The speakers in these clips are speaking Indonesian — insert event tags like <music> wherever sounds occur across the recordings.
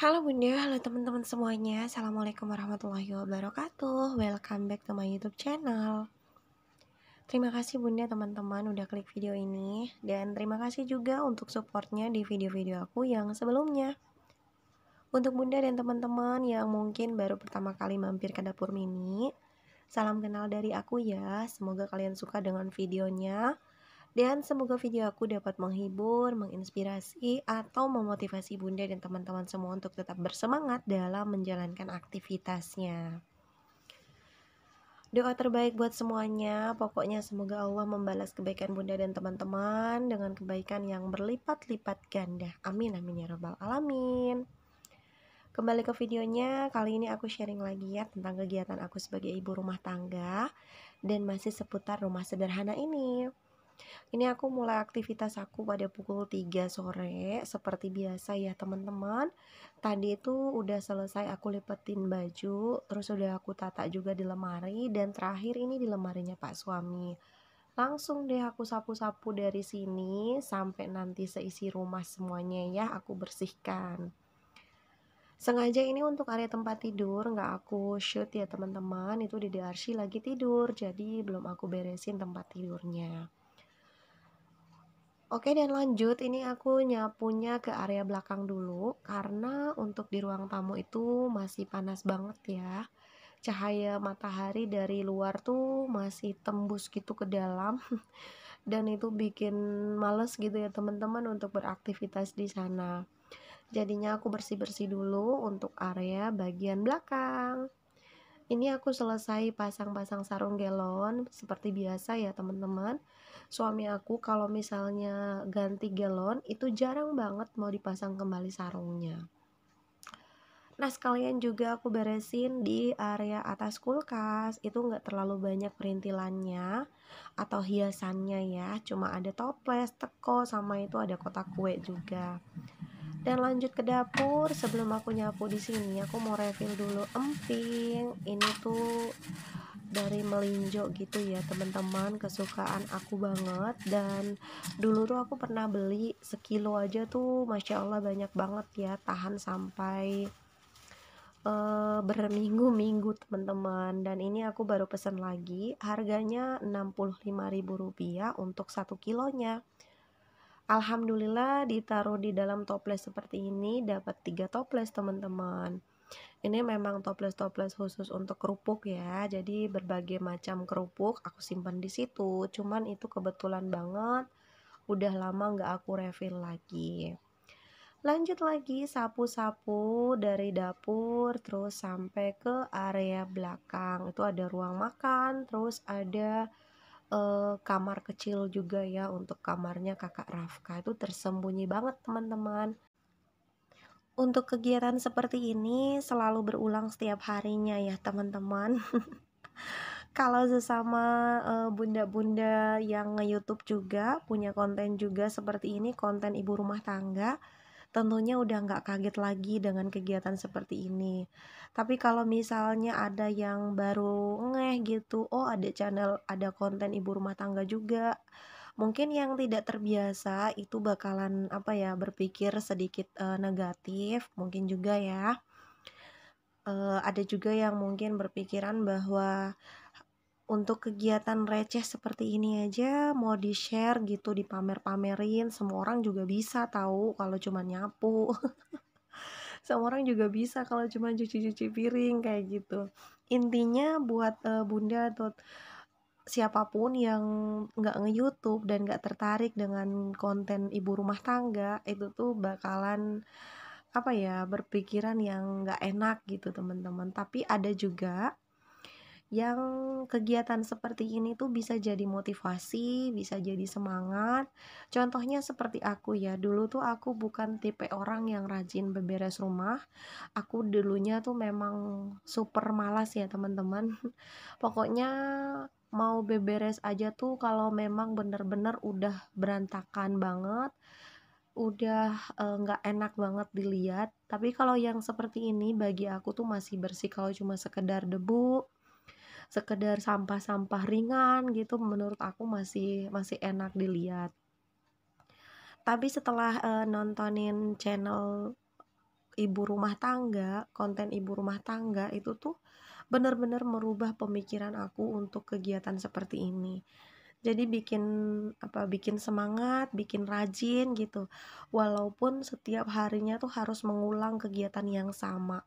Halo bunda, halo teman-teman semuanya Assalamualaikum warahmatullahi wabarakatuh Welcome back to my youtube channel Terima kasih bunda teman-teman udah klik video ini Dan terima kasih juga untuk supportnya di video-video aku yang sebelumnya Untuk bunda dan teman-teman yang mungkin baru pertama kali mampir ke dapur mini Salam kenal dari aku ya Semoga kalian suka dengan videonya dan semoga video aku dapat menghibur, menginspirasi, atau memotivasi bunda dan teman-teman semua untuk tetap bersemangat dalam menjalankan aktivitasnya. Doa terbaik buat semuanya, pokoknya semoga Allah membalas kebaikan bunda dan teman-teman dengan kebaikan yang berlipat-lipat ganda. Amin, amin ya robbal alamin. Kembali ke videonya, kali ini aku sharing lagi ya tentang kegiatan aku sebagai ibu rumah tangga dan masih seputar rumah sederhana ini. Ini aku mulai aktivitas aku pada pukul 3 sore seperti biasa ya teman-teman. Tadi itu udah selesai aku lipetin baju, terus udah aku tata juga di lemari dan terakhir ini di lemarinya Pak suami. Langsung deh aku sapu-sapu dari sini sampai nanti seisi rumah semuanya ya aku bersihkan. Sengaja ini untuk area tempat tidur, nggak aku shoot ya teman-teman, itu di DRC lagi tidur, jadi belum aku beresin tempat tidurnya. Oke dan lanjut ini aku nyapunya ke area belakang dulu karena untuk di ruang tamu itu masih panas banget ya. Cahaya matahari dari luar tuh masih tembus gitu ke dalam <laughs> dan itu bikin males gitu ya teman-teman untuk beraktivitas di sana. Jadinya aku bersih-bersih dulu untuk area bagian belakang. Ini aku selesai pasang-pasang sarung gelon, seperti biasa ya teman-teman. Suami aku kalau misalnya ganti gelon, itu jarang banget mau dipasang kembali sarungnya. Nah sekalian juga aku beresin di area atas kulkas Itu nggak terlalu banyak perintilannya atau hiasannya ya Cuma ada toples, teko, sama itu ada kotak kue juga dan lanjut ke dapur sebelum aku nyapu di sini aku mau refill dulu emping ini tuh dari melinjo gitu ya teman-teman kesukaan aku banget dan dulu tuh aku pernah beli sekilo aja tuh masya allah banyak banget ya tahan sampai uh, berminggu-minggu teman-teman dan ini aku baru pesan lagi harganya Rp65.000 untuk satu kilonya Alhamdulillah ditaruh di dalam toples seperti ini dapat 3 toples teman-teman ini memang toples-toples khusus untuk kerupuk ya jadi berbagai macam kerupuk aku simpan di situ cuman itu kebetulan banget udah lama nggak aku refill lagi lanjut lagi sapu-sapu dari dapur terus sampai ke area belakang itu ada ruang makan terus ada uh, kamar kecil juga ya untuk kamarnya kakak Rafka itu tersembunyi banget teman-teman untuk kegiatan seperti ini selalu berulang setiap harinya ya teman-teman <laughs> kalau sesama eh, bunda-bunda yang nge-youtube juga punya konten juga seperti ini konten ibu rumah tangga tentunya udah nggak kaget lagi dengan kegiatan seperti ini. Tapi kalau misalnya ada yang baru ngeh gitu, oh ada channel, ada konten ibu rumah tangga juga. Mungkin yang tidak terbiasa itu bakalan apa ya berpikir sedikit e, negatif, mungkin juga ya. E, ada juga yang mungkin berpikiran bahwa untuk kegiatan receh seperti ini aja mau di share gitu dipamer-pamerin semua orang juga bisa tahu kalau cuma nyapu <laughs> semua orang juga bisa kalau cuma cuci-cuci piring kayak gitu intinya buat uh, bunda atau siapapun yang nggak nge YouTube dan nggak tertarik dengan konten ibu rumah tangga itu tuh bakalan apa ya berpikiran yang nggak enak gitu teman-teman tapi ada juga yang kegiatan seperti ini tuh bisa jadi motivasi, bisa jadi semangat. Contohnya seperti aku ya, dulu tuh aku bukan tipe orang yang rajin beberes rumah. Aku dulunya tuh memang super malas ya teman-teman. <laughs> Pokoknya mau beberes aja tuh kalau memang bener-bener udah berantakan banget udah eh, nggak uh, enak banget dilihat tapi kalau yang seperti ini bagi aku tuh masih bersih kalau cuma sekedar debu sekedar sampah-sampah ringan gitu menurut aku masih masih enak dilihat tapi setelah uh, nontonin channel ibu rumah tangga konten ibu rumah tangga itu tuh benar-benar merubah pemikiran aku untuk kegiatan seperti ini jadi bikin apa bikin semangat bikin rajin gitu walaupun setiap harinya tuh harus mengulang kegiatan yang sama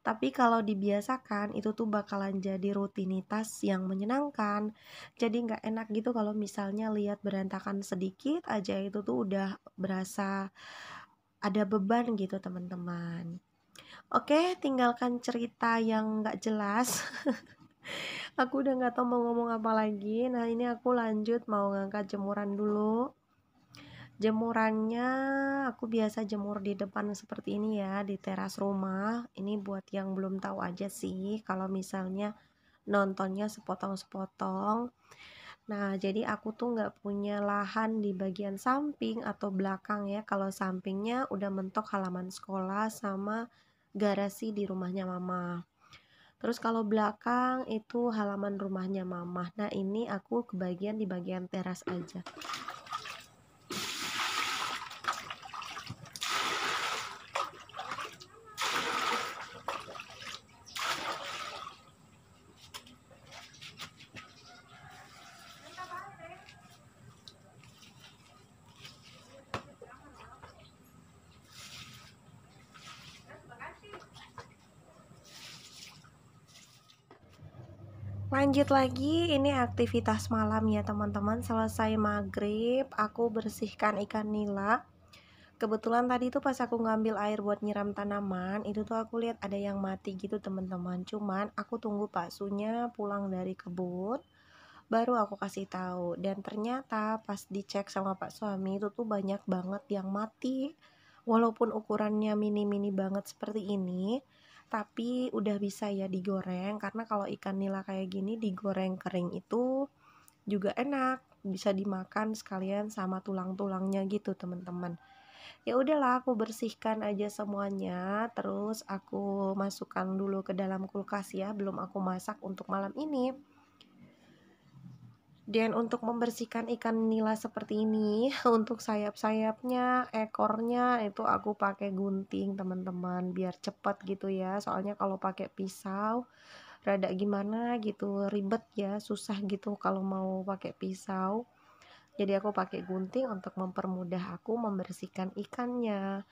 tapi kalau dibiasakan itu tuh bakalan jadi rutinitas yang menyenangkan. Jadi nggak enak gitu kalau misalnya lihat berantakan sedikit aja itu tuh udah berasa ada beban gitu teman-teman. Oke, tinggalkan cerita yang nggak jelas. <laughs> aku udah nggak tahu mau ngomong apa lagi. Nah ini aku lanjut mau ngangkat jemuran dulu. Jemurannya aku biasa jemur di depan seperti ini ya, di teras rumah. Ini buat yang belum tahu aja sih kalau misalnya nontonnya sepotong-sepotong. Nah, jadi aku tuh nggak punya lahan di bagian samping atau belakang ya. Kalau sampingnya udah mentok halaman sekolah sama garasi di rumahnya mama. Terus kalau belakang itu halaman rumahnya mama Nah, ini aku kebagian di bagian teras aja. Lanjut lagi, ini aktivitas malam ya teman-teman. Selesai maghrib, aku bersihkan ikan nila. Kebetulan tadi tuh pas aku ngambil air buat nyiram tanaman, itu tuh aku lihat ada yang mati gitu teman-teman. Cuman aku tunggu paksunya pulang dari kebun, baru aku kasih tahu. Dan ternyata pas dicek sama pak suami itu tuh banyak banget yang mati. Walaupun ukurannya mini-mini banget seperti ini, tapi udah bisa ya digoreng karena kalau ikan nila kayak gini digoreng kering itu juga enak bisa dimakan sekalian sama tulang-tulangnya gitu teman-teman ya udahlah aku bersihkan aja semuanya terus aku masukkan dulu ke dalam kulkas ya belum aku masak untuk malam ini dan untuk membersihkan ikan nila seperti ini, <laughs> untuk sayap-sayapnya, ekornya itu aku pakai gunting teman-teman, biar cepat gitu ya. Soalnya kalau pakai pisau, rada gimana gitu, ribet ya, susah gitu kalau mau pakai pisau. Jadi aku pakai gunting untuk mempermudah aku membersihkan ikannya.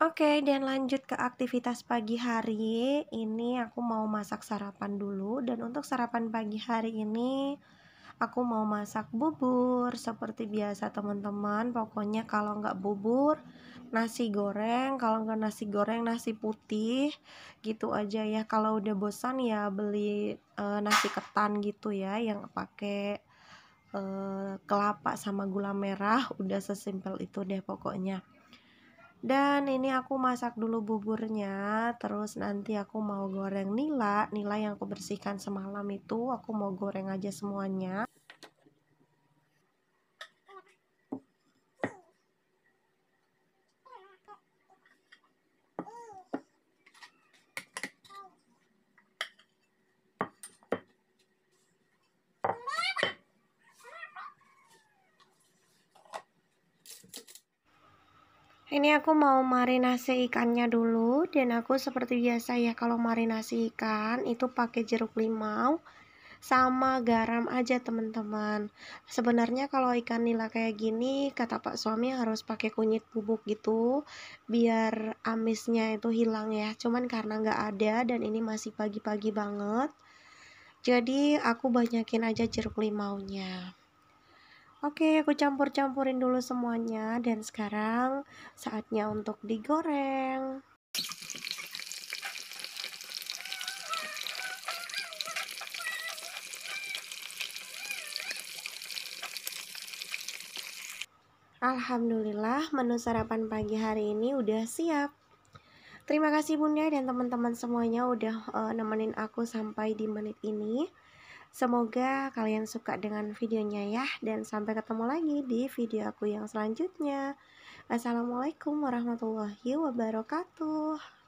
Oke, dan lanjut ke aktivitas pagi hari. Ini aku mau masak sarapan dulu dan untuk sarapan pagi hari ini aku mau masak bubur seperti biasa teman-teman. Pokoknya kalau nggak bubur, nasi goreng, kalau nggak nasi goreng nasi putih gitu aja ya. Kalau udah bosan ya beli e, nasi ketan gitu ya yang pakai e, kelapa sama gula merah, udah sesimpel itu deh pokoknya. Dan ini aku masak dulu buburnya, terus nanti aku mau goreng nila, nila yang aku bersihkan semalam itu aku mau goreng aja semuanya. ini aku mau marinasi ikannya dulu dan aku seperti biasa ya kalau marinasi ikan itu pakai jeruk limau sama garam aja teman-teman sebenarnya kalau ikan nila kayak gini kata pak suami harus pakai kunyit bubuk gitu biar amisnya itu hilang ya cuman karena nggak ada dan ini masih pagi-pagi banget jadi aku banyakin aja jeruk limaunya Oke, aku campur-campurin dulu semuanya dan sekarang saatnya untuk digoreng. Alhamdulillah menu sarapan pagi hari ini udah siap. Terima kasih Bunda dan teman-teman semuanya udah uh, nemenin aku sampai di menit ini. Semoga kalian suka dengan videonya ya dan sampai ketemu lagi di video aku yang selanjutnya. Assalamualaikum warahmatullahi wabarakatuh.